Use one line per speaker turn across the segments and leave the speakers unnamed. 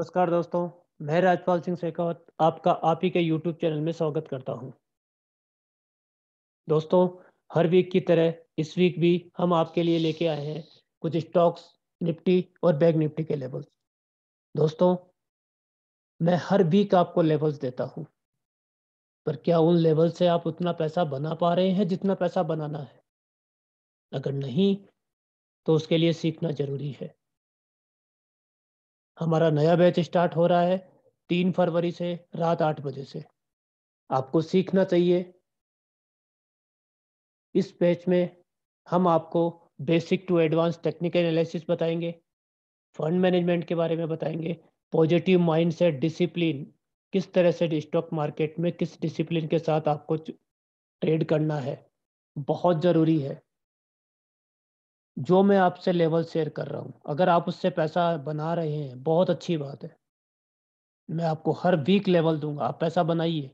नमस्कार दोस्तों मैं राजपाल सिंह शेखावत आपका आप ही के यूट्यूब चैनल में स्वागत करता हूं। दोस्तों हर वीक की तरह इस वीक भी हम आपके लिए लेके आए हैं कुछ स्टॉक्स निफ्टी और बैग निफ्टी के लेवल्स दोस्तों मैं हर वीक आपको लेवल्स देता हूं। पर क्या उन लेवल से आप उतना पैसा बना पा रहे हैं जितना पैसा बनाना है अगर नहीं तो उसके लिए सीखना जरूरी है हमारा नया बैच स्टार्ट हो रहा है तीन फरवरी से रात आठ बजे से आपको सीखना चाहिए इस बैच में हम आपको basic to advance technical analysis बताएंगे फंड मैनेजमेंट के बारे में बताएंगे पॉजिटिव माइंडसेट डिसिप्लिन किस तरह से स्टॉक मार्केट में किस डिसिप्लिन के साथ आपको ट्रेड करना है बहुत ज़रूरी है जो मैं आपसे लेवल शेयर कर रहा हूँ अगर आप उससे पैसा बना रहे हैं बहुत अच्छी बात है मैं आपको हर वीक लेवल दूंगा आप पैसा बनाइए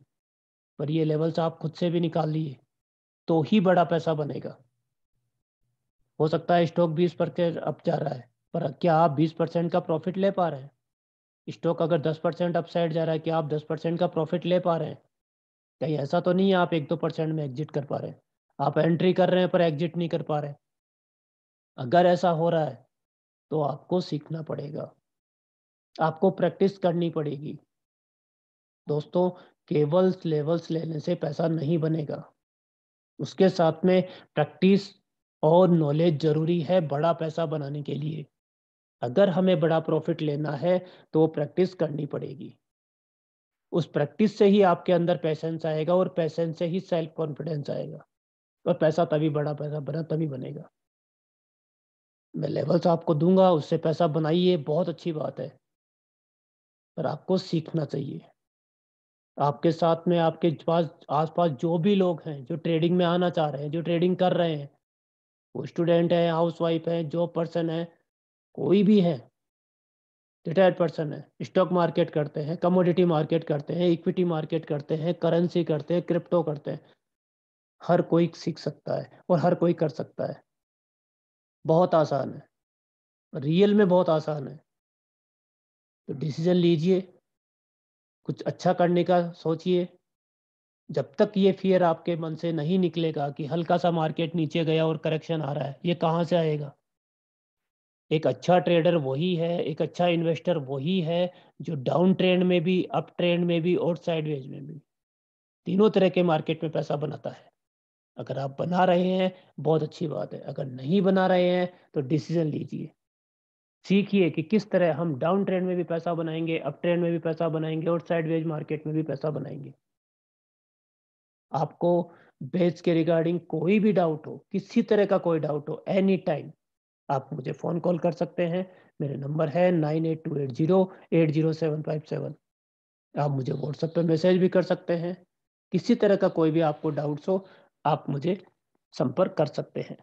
पर ये लेवल्स आप खुद से भी निकाल लिए तो ही बड़ा पैसा बनेगा हो सकता है स्टॉक बीस परसेंट अप जा रहा है पर क्या आप बीस परसेंट का प्रॉफिट ले पा रहे हैं स्टॉक अगर दस परसेंट अपसाइड जा रहा है क्या आप दस परसेंट का प्रॉफिट ले पा रहे हैं कहीं ऐसा तो नहीं है आप एक दो परसेंट में एग्जिट कर पा रहे हैं आप एंट्री कर रहे हैं पर एग्जिट नहीं कर पा रहे हैं अगर ऐसा हो रहा है तो आपको सीखना पड़ेगा आपको प्रैक्टिस करनी पड़ेगी दोस्तों केवल लेवल्स लेने से पैसा नहीं बनेगा उसके साथ में प्रैक्टिस और नॉलेज जरूरी है बड़ा पैसा बनाने के लिए अगर हमें बड़ा प्रॉफिट लेना है तो वो प्रैक्टिस करनी पड़ेगी उस प्रैक्टिस से ही आपके अंदर पैसेंस आएगा और पैसेंस से ही सेल्फ कॉन्फिडेंस आएगा और पैसा तभी बड़ा पैसा बना तभी बनेगा मैं लेवल्स तो आपको दूंगा उससे पैसा बनाइए बहुत अच्छी बात है पर आपको सीखना चाहिए आपके साथ में आपके पास आसपास जो भी लोग हैं जो ट्रेडिंग में आना चाह रहे हैं जो ट्रेडिंग कर रहे हैं वो स्टूडेंट है हाउस वाइफ है जॉब पर्सन है कोई भी है रिटायर्ड पर्सन है स्टॉक मार्केट करते हैं कमोडिटी मार्केट करते हैं इक्विटी मार्केट करते हैं करेंसी करते हैं क्रिप्टो करते हैं हर कोई सीख सकता है और हर कोई कर सकता है बहुत आसान है रियल में बहुत आसान है तो डिसीजन लीजिए कुछ अच्छा करने का सोचिए जब तक ये फियर आपके मन से नहीं निकलेगा कि हल्का सा मार्केट नीचे गया और करेक्शन आ रहा है ये कहाँ से आएगा एक अच्छा ट्रेडर वही है एक अच्छा इन्वेस्टर वही है जो डाउन ट्रेंड में भी अप ट्रेंड में भी और साइडवेज में भी तीनों तरह के मार्केट में पैसा बनाता है अगर आप बना रहे हैं बहुत अच्छी बात है अगर नहीं बना रहे हैं तो डिसीजन लीजिए सीखिए कि किस तरह हम डाउन ट्रेंड में भी पैसा बनाएंगे अप ट्रेंड में भी पैसा बनाएंगे और साइडवेज मार्केट में भी पैसा बनाएंगे आपको बेच के रिगार्डिंग कोई भी डाउट हो किसी तरह का कोई डाउट हो एनी टाइम आप मुझे फ़ोन कॉल कर सकते हैं मेरे नंबर है nine eight two eight zero eight zero seven five seven आप मुझे व्हाट्सएप पर मैसेज भी कर सकते हैं किसी तरह का कोई भी आपको डाउट्स हो आप मुझे संपर्क कर सकते हैं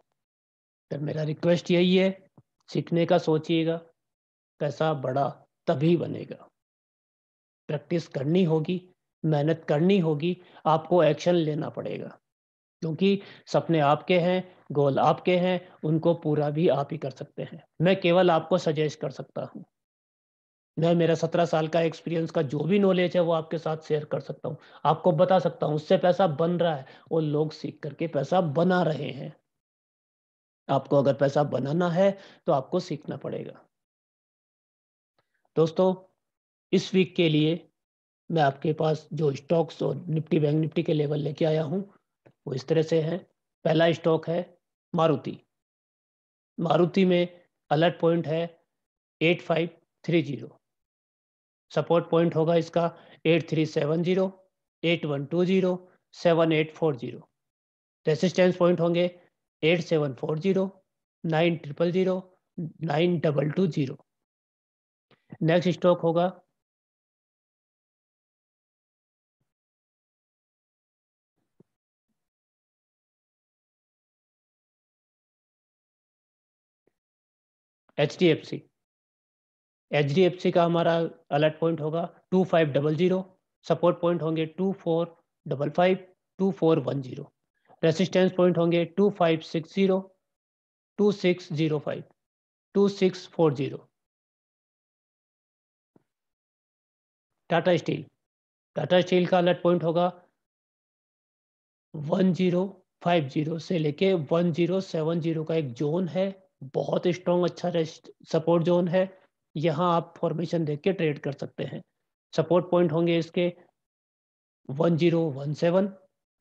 सर मेरा रिक्वेस्ट यही है सीखने का सोचिएगा पैसा बड़ा तभी बनेगा प्रैक्टिस करनी होगी मेहनत करनी होगी आपको एक्शन लेना पड़ेगा क्योंकि सपने आपके हैं गोल आपके हैं उनको पूरा भी आप ही कर सकते हैं मैं केवल आपको सजेस्ट कर सकता हूँ मैं मेरा सत्रह साल का एक्सपीरियंस का जो भी नॉलेज है वो आपके साथ शेयर कर सकता हूँ आपको बता सकता हूँ उससे पैसा बन रहा है और लोग सीख करके पैसा बना रहे हैं आपको अगर पैसा बनाना है तो आपको सीखना पड़ेगा दोस्तों इस वीक के लिए मैं आपके पास जो स्टॉक्स और निफ्टी बैंक निफ्टी के लेवल लेके आया हूँ वो इस तरह से है पहला स्टॉक है मारुति मारुति में अलर्ट पॉइंट है eight five three zero support point होगा इसका eight three seven zero eight one two zero seven eight four zero resistance point होंगे eight seven four zero nine triple zero nine double two zero next stock होगा H D F C H का हमारा alert point होगा two five double zero support point होंगे two four double five two four one zero resistance point होंगे two five six zero two six zero five two six four zero Tata Steel Tata Steel का alert point होगा one zero five zero से लेके one zero seven zero का एक zone है बहुत strong अच्छा सपोर्ट जोन है यहाँ आप फॉर्मेशन देख के ट्रेड कर सकते हैं सपोर्ट पॉइंट होंगे इसके one zero one seven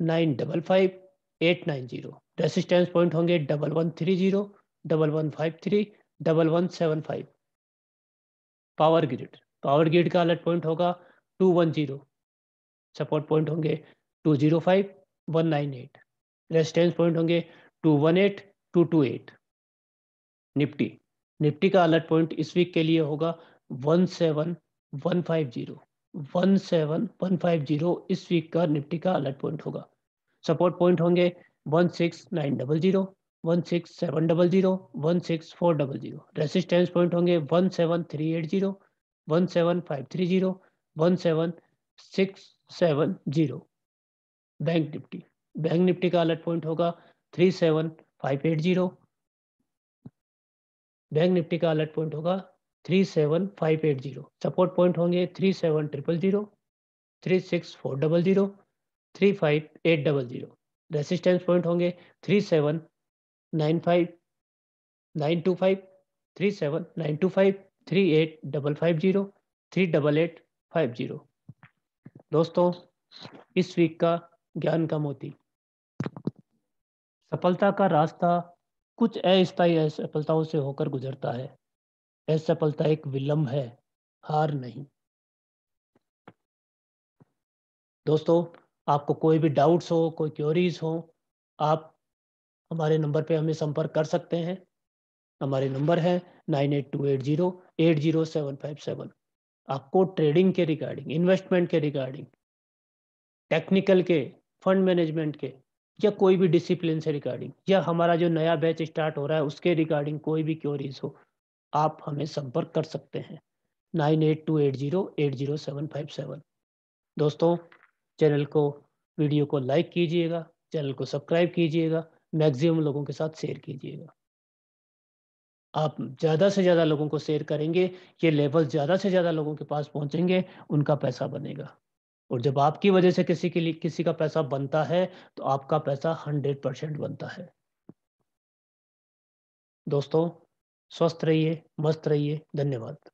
nine double five eight nine zero resistance point होंगे double one three zero double one five three double one seven five power grid power grid का alert point होगा two one zero support point होंगे two zero five one nine eight resistance point होंगे two one eight two two eight Nifty Nifty का alert point इस week के लिए होगा one seven one five zero one seven one five zero इस week का Nifty का alert point होगा सपोर्ट पॉइंट होंगे one six nine double zero one six seven double zero one six four double zero resistance point होंगे one seven three eight zero one seven five three zero one seven six seven zero bank Nifty bank Nifty का alert point होगा three seven five eight zero bank Nifty का alert point होगा three seven five eight zero support point होंगे three seven triple zero three six four double zero three five eight double zero resistance point होंगे three seven nine five nine two five three seven nine two five three eight double five zero three double eight five zero दोस्तों इस week का ज्ञान का मोती सफलता का रास्ता कुछ अस्थायी असफलताओं से होकर गुजरता है असफलता एक विलंब है हार नहीं दोस्तों आपको कोई भी डाउट्स हो कोई क्योरीज हो आप हमारे नंबर पे हमें संपर्क कर सकते हैं हमारे नंबर है nine eight two eight zero eight zero seven five seven आपको ट्रेडिंग के रिगार्डिंग इन्वेस्टमेंट के रिगार्डिंग टेक्निकल के फंड मैनेजमेंट के या कोई भी डिसिप्लिन से रिगार्डिंग या हमारा जो नया बैच स्टार्ट हो रहा है उसके रिगार्डिंग कोई भी क्योरीज हो आप हमें संपर्क कर सकते हैं nine eight two eight zero eight zero seven five seven दोस्तों चैनल को वीडियो को लाइक कीजिएगा चैनल को सब्सक्राइब कीजिएगा मैक्सिमम लोगों के साथ शेयर कीजिएगा आप ज़्यादा से ज़्यादा लोगों को शेयर करेंगे ये लेवल ज़्यादा से ज़्यादा लोगों के पास पहुंचेंगे उनका पैसा बनेगा और जब आपकी वजह से किसी के लिए किसी का पैसा बनता है तो आपका पैसा हंड्रेड परसेंट बनता है दोस्तों स्वस्थ रहिए मस्त रहिए धन्यवाद